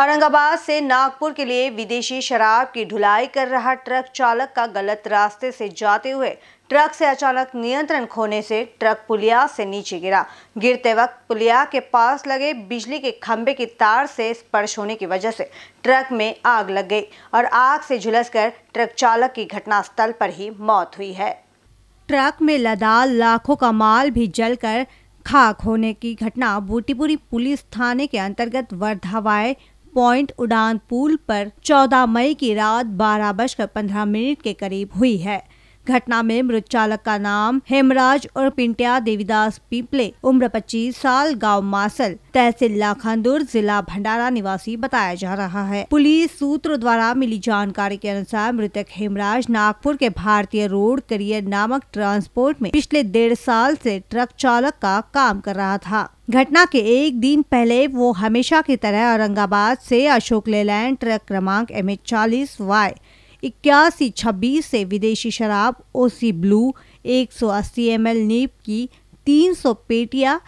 औरंगाबाद से नागपुर के लिए विदेशी शराब की ढुलाई कर रहा ट्रक चालक का गलत रास्ते से जाते हुए ट्रक से अचानक नियंत्रण खोने से ट्रक पुलिया से नीचे गिरा गिरते वक्त पुलिया के पास लगे बिजली के खंभे की तार से स्पर्श होने की वजह से ट्रक में आग लग गई और आग से झुलसकर ट्रक चालक की घटनास्थल पर ही मौत हुई है ट्रक में लदा लाखों का माल भी जलकर खाक होने की घटना बूटीपुरी पुलिस थाने के अंतर्गत वर्धावाय पॉइंट उड़ान पुल पर 14 मई की रात बारह बजकर पंद्रह मिनट के करीब हुई है घटना में मृत चालक का नाम हेमराज और पिंटिया देवीदास पीपले उम्र 25 साल गांव मासल तहसील लाखानदुर जिला भंडारा निवासी बताया जा रहा है पुलिस सूत्र द्वारा मिली जानकारी के अनुसार मृतक हेमराज नागपुर के भारतीय रोड करियर नामक ट्रांसपोर्ट में पिछले डेढ़ साल से ट्रक चालक का काम कर रहा था घटना के एक दिन पहले वो हमेशा की तरह औरंगाबाद से अशोक लेलैंड ट्रक क्रमांक एम एच चालीस वाई इक्यासी छब्बीस से विदेशी शराब ओ सी ब्लू एक सौ अस्सी एम एल नीप की तीन सौ पेटिया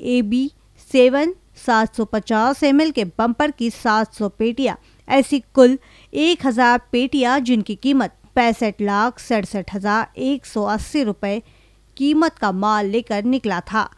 ए बी सेवन सात सौ पचास एम एल के बम्पर की सात सौ पेटिया ऐसी कुल एक हज़ार पेटिया जिनकी कीमत पैंसठ लाख सड़सठ हजार एक सौ अस्सी रुपये कीमत का माल लेकर निकला था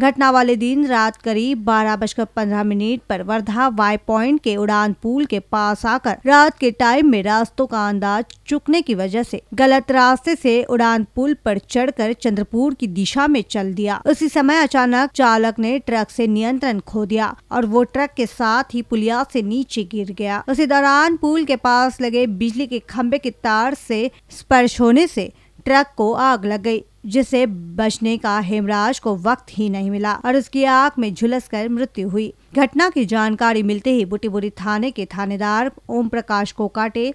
घटना वाले दिन रात करीब बारह बजकर पंद्रह मिनट पर वर्धा वाई पॉइंट के उड़ान पुल के पास आकर रात के टाइम में रास्तों का अंदाज चुकने की वजह से गलत रास्ते से उड़ान पुल पर चढ़कर चंद्रपुर की दिशा में चल दिया उसी समय अचानक चालक ने ट्रक से नियंत्रण खो दिया और वो ट्रक के साथ ही पुलिया से नीचे गिर गया उसी दौरान पुल के पास लगे बिजली के खम्बे के तार से स्पर्श होने से ट्रक को आग लग गई जिसे बचने का हेमराज को वक्त ही नहीं मिला और उसकी आग में झुलस कर मृत्यु हुई घटना की जानकारी मिलते ही बुटीबुरी थाने के थानेदार ओम प्रकाश कोकाटे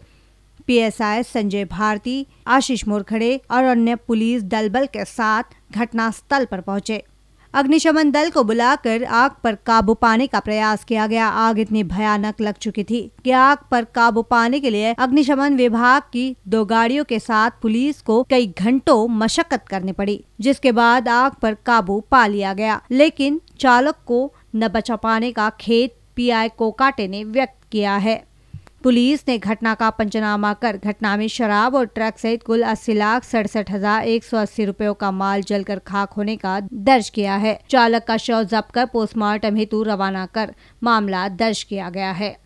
पीएसआई संजय भारती आशीष मोरखड़े और अन्य पुलिस दल बल के साथ घटनास्थल पर पहुंचे अग्निशमन दल को बुलाकर आग पर काबू पाने का प्रयास किया गया आग इतनी भयानक लग चुकी थी कि आग पर काबू पाने के लिए अग्निशमन विभाग की दो गाड़ियों के साथ पुलिस को कई घंटों मशक्कत करनी पड़ी जिसके बाद आग पर काबू पा लिया गया लेकिन चालक को न बचा पाने का खेत पीआई कोकाटे ने व्यक्त किया है पुलिस ने घटना का पंचनामा कर घटना में शराब और ट्रक सहित कुल अस्सी लाख सड़सठ हजार एक सौ अस्सी रूपयों का माल जलकर खाक होने का दर्ज किया है चालक का शव जब्त कर पोस्टमार्टम हेतु रवाना कर मामला दर्ज किया गया है